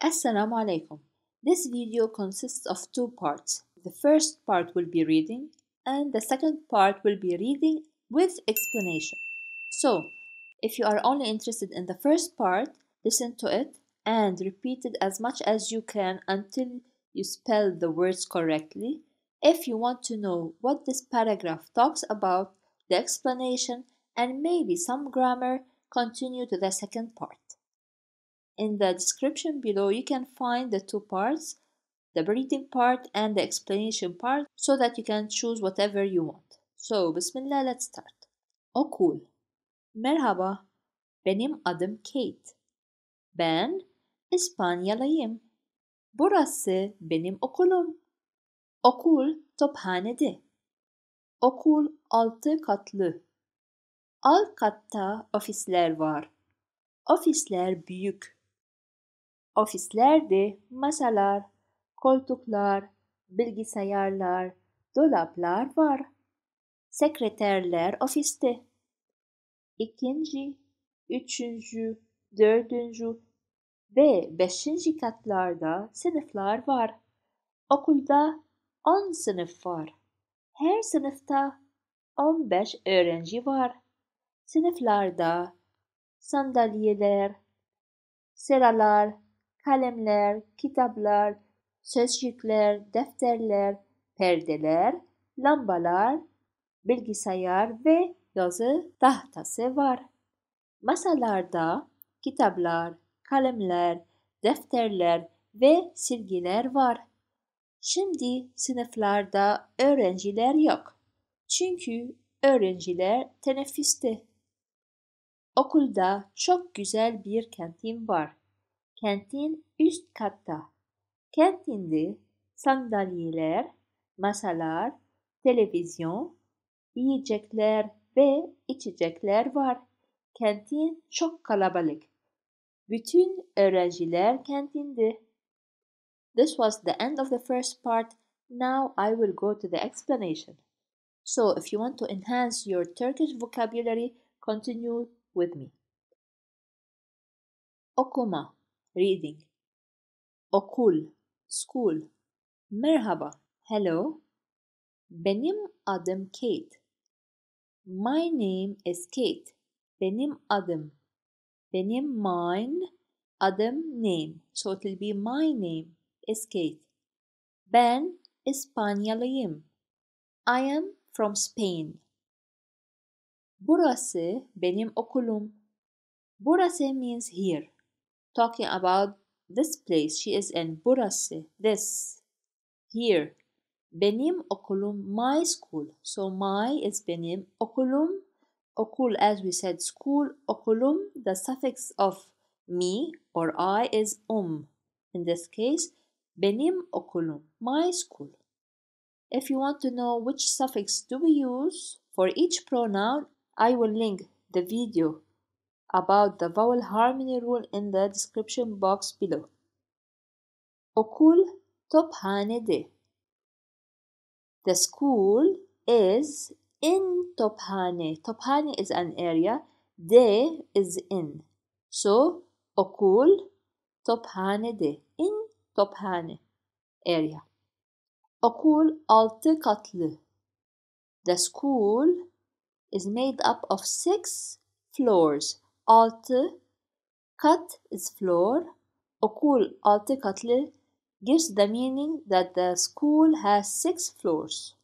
Assalamu alaikum. This video consists of two parts. The first part will be reading and the second part will be reading with explanation. So, if you are only interested in the first part, listen to it and repeat it as much as you can until you spell the words correctly. If you want to know what this paragraph talks about, the explanation, and maybe some grammar, continue to the second part. In the description below, you can find the two parts, the breathing part and the explanation part, so that you can choose whatever you want. So, Bismillah, let's start. Okul. Merhaba. Benim adım Kate. Ben İspanyalıyım. Burası benim okulum. Okul tophanede. Okul altı katlı. Alt katta ofisler var. Ofisler büyük. Ofislerde masalar, koltuklar, bilgisayarlar, dolaplar var. Sekreterler ofiste. İkinci, üçüncü, dördüncü ve beşinci katlarda sınıflar var. Okulda on sınıf var. Her sınıfta on beş öğrenci var. Sınıflarda sandalyeler, seralar kalemler, kitaplar, sözcükler, defterler, perdeler, lambalar, bilgisayar ve yazı tahtası var. Masalarda kitaplar, kalemler, defterler ve silgiler var. Şimdi sınıflarda öğrenciler yok. Çünkü öğrenciler teneffüste. Okulda çok güzel bir kantin var kentin üst katta. Kentinde sandalyeler, masalar, televizyon, yiyecekler ve içecekler var. Kentin çok kalabalık. Bütün öğrenciler kentinde. This was the end of the first part. Now I will go to the explanation. So if you want to enhance your Turkish vocabulary, continue with me. Okuma reading. Okul, school. Merhaba, hello. Benim adım Kate. My name is Kate. Benim adım. Benim mine adım name. So it will be my name is Kate. Ben İspanyalıyım. I am from Spain. Burası benim okulum. Burası means here. talking about this place she is in, burası, this, here. Benim okulum, my school. So my is benim okulum. Okul, as we said, school. Okulum, the suffix of me or I is um. In this case, benim okulum, my school. If you want to know which suffix do we use for each pronoun, I will link the video about the vowel harmony rule in the description box below. Okul tophanede. The school is in Tophane. Tophane is an area. De is in. So, okul hane de. In Tophane area. Okul altı katlı. The school is made up of six floors altı cut is floor, okul altı katlı gives the meaning that the school has six floors.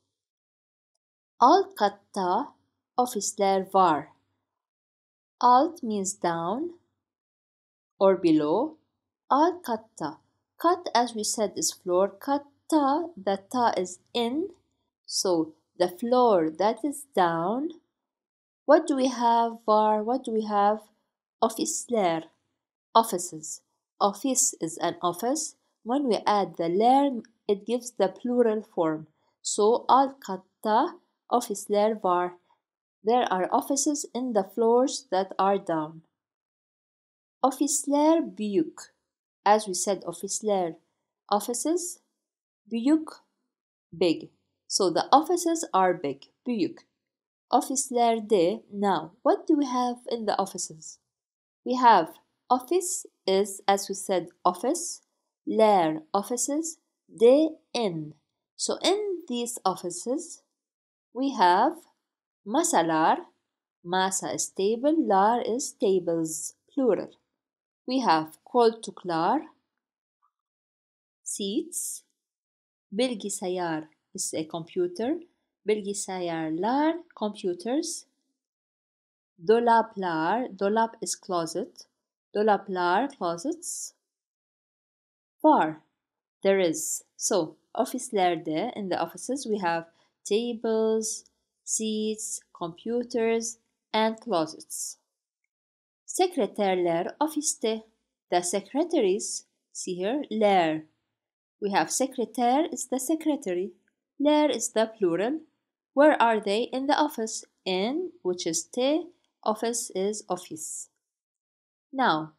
Alt katta ofisler var. Alt means down or below. Alt katta. Cut, as we said, is floor. Katta, the ta is in. So the floor that is down. What do we have? Var. What do we have? officeler, offices. Office is an office. When we add the ler, it gives the plural form. So al-katta officeler var. There are offices in the floors that are down. Officeler büyük. As we said, officeler offices büyük big. So the offices are big. Büyük. de. now. What do we have in the offices? We have office is, as we said, office, lair offices, they in. So in these offices, we have masalar, masa is table, lar is tables, plural. We have koltuklar, seats, bilgisayar is a computer, bilgisayarlar computers, dolaplar, dolap is closet, dolaplar closets var. There is. So, ofislerde, in the offices, we have tables, seats, computers, and closets. Sekreterler ofiste, the secretaries, see here, ler. We have secretaire is the secretary, ler is the plural. Where are they? In the office, in, which is te, Office is office. Now,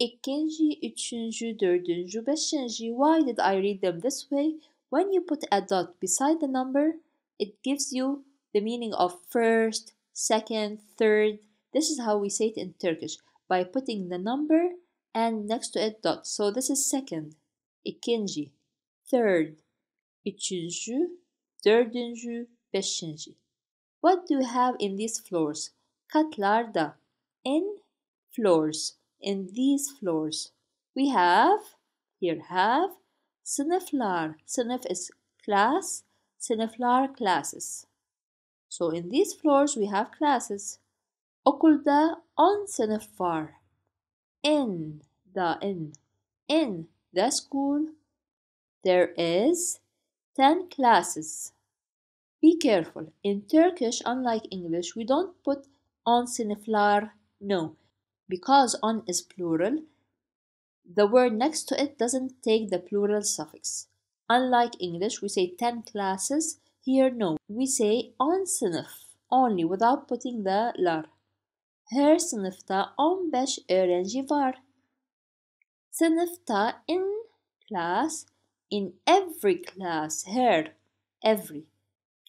ikinci, üçüncü, dördüncü, beşinci. Why did I read them this way? When you put a dot beside the number, it gives you the meaning of first, second, third. This is how we say it in Turkish by putting the number and next to it dot. So this is second, ikinci, third, üçüncü, dördüncü, beşinci. What do you have in these floors? katlarda in floors, in these floors. We have, here have, siniflar. Sinif is class, siniflar classes. So in these floors we have classes. Okulda on sinifar. In the in. In the school there is 10 classes. Be careful. In Turkish, unlike English, we don't put on sunflower? No, because on is plural, the word next to it doesn't take the plural suffix. Unlike English, we say 10 classes. Here, no, we say on sinif only without putting the lar. Her sınıfta 15 öğrenci var. Sinifta in class, in every class, her, every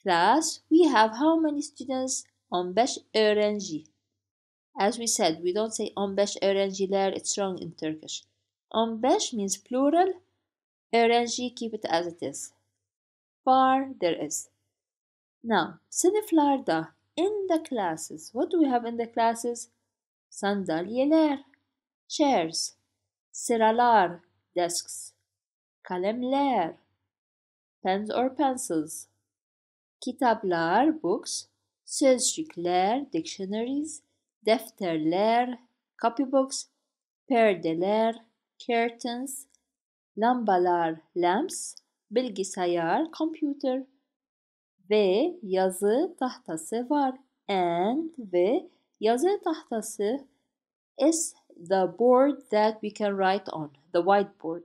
class, we have how many students? 15 öğrenci. As we said, we don't say 15 öğrenciler, it's wrong in Turkish. 15 means plural. Öğrenci, keep it as it is. Far, there is. Now, sınıflarda, in the classes, what do we have in the classes? Sandalyeler, chairs, sıralar, desks, kalemler, pens or pencils, kitaplar, books, sözcükler, dictionaries, defterler, copybooks, perdeler, curtains, lambalar, lamps, bilgisayar, computer ve yazı tahtası var. And ve yazı tahtası is the board that we can write on, the whiteboard.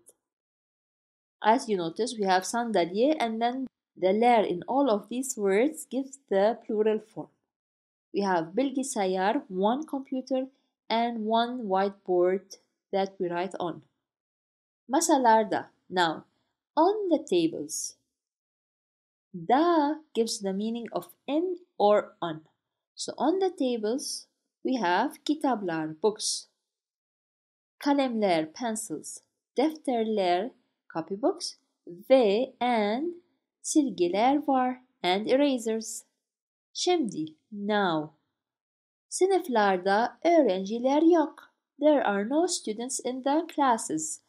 As you notice, we have sandalye and then the ler in all of these words gives the plural form. We have bilgisayar, one computer, and one whiteboard that we write on. Masalarda, now on the tables. Da gives the meaning of in or on. So on the tables, we have kitablar, books. Kalemler, pencils. Defterler, copybooks. Ve and silgiler var and erasers. Şimdi now. Sınıflarda öğrenciler yok. There are no students in the classes.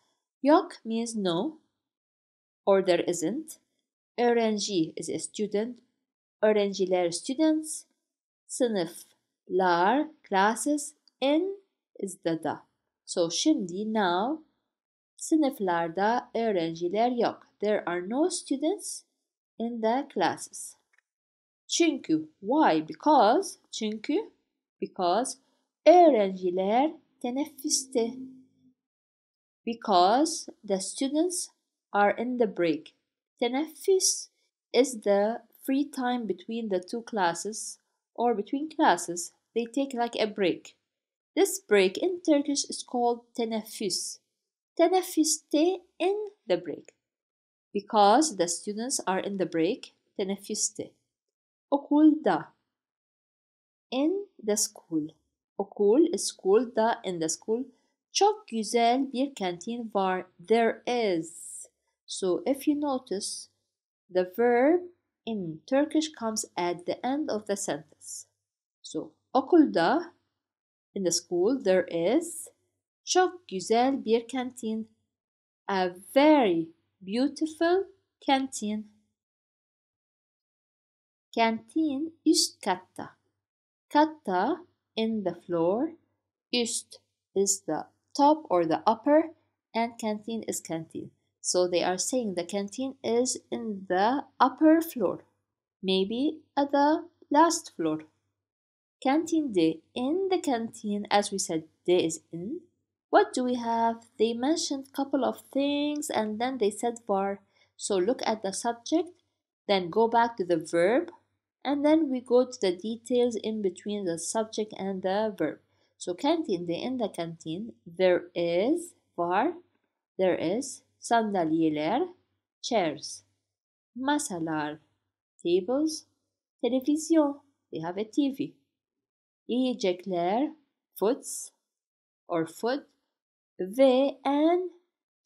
Yok means no or there isn't. Öğrenci is a student. Öğrenciler students. Sınıflar classes in is the da. So şimdi now sınıflarda öğrenciler yok. There are no students in the classes. Çünkü why? Because çünkü because öğrenciler teneffüste. Because the students are in the break. Teneffüs is the free time between the two classes or between classes. They take like a break. This break in Turkish is called teneffüs. Teneffüste in the break because the students are in the break teneffüste okulda in the school okul is school da in the school çok güzel bir canteen var there is so if you notice the verb in Turkish comes at the end of the sentence so okulda in the school there is çok güzel bir canteen a very beautiful canteen. Canteen üst katta. Katta in the floor. Üst is the top or the upper and canteen is canteen. So they are saying the canteen is in the upper floor, maybe at the last floor. Canteen day in the canteen, as we said, day is in, what do we have? They mentioned couple of things and then they said var. So look at the subject, then go back to the verb, and then we go to the details in between the subject and the verb. So canteen, they in the canteen, there is var, there is sandalyeler, chairs, masalar, tables, televisión. they have a TV, yiyecekler, foods or food, Ve and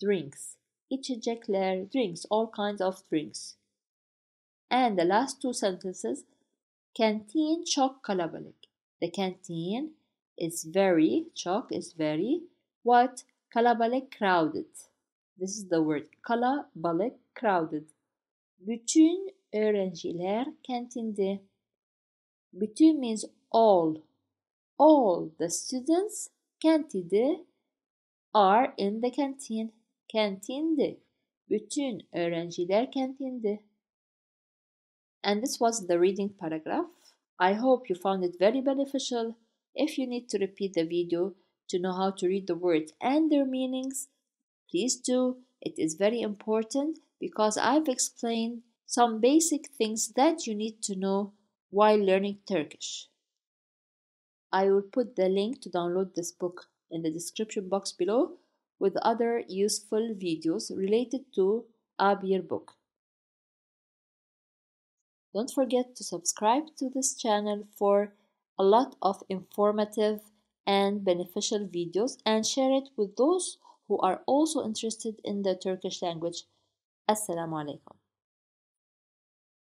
drinks. İçecekler, drinks, all kinds of drinks. And the last two sentences. Canteen çok kalabalık. The canteen is very, çok is very, what? Kalabalık crowded. This is the word. Kalabalık crowded. Bütün öğrenciler kantinde. Bütün means all. All the students kantinde are in the canteen. Kantindi. Bütün öğrenciler kantindi. And this was the reading paragraph. I hope you found it very beneficial. If you need to repeat the video to know how to read the words and their meanings, please do. It is very important because I've explained some basic things that you need to know while learning Turkish. I will put the link to download this book in the description box below with other useful videos related to AB Yearbook. Don't forget to subscribe to this channel for a lot of informative and beneficial videos and share it with those who are also interested in the Turkish language. Assalamu alaikum.